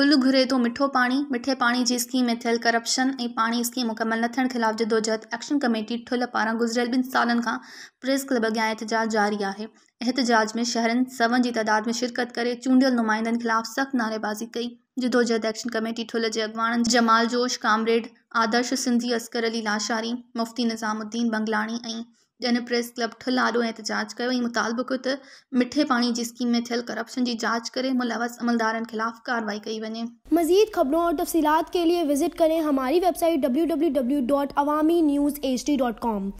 थुल घुरे तो मिठो पानी मिठे पानी जी स्कीम में थियल करप्शन ए पानी स्कीम मुकम्मल न थे ख़िलाफ़ जदोजहद एक्शन कमेटी ठुल पारा गुजरियल बिन साल का प्रेस क्लब अगर एहतजाज जारी है एहतजाज में शहर सवन की तादाद में शिरकत कर चूडियल नुमाइंद खिलाफ़ सख्त नारेबाज़ी कई जदोजहद एक्शन कमेटी ठुल के अॻवाननि जमाल जोश कामरेड आदर्श सिंधी अस्कर अली लाशारी मुफ़्ती निज़ामुद्दीन बंगलानी जन प्रेस क्लब ठुल्ह एहतजाज कयो ऐं मुतालबो कयो मिठे पानी की स्कीम में थियल करप्शन की जांच कर मुलवस अमलदार ख़िलाफ़ कार्रवाई कई वे मज़ीद ख़बरों और तफसीत के लिए विज़िट करें हमारी website W W W dot Awami news H D dot com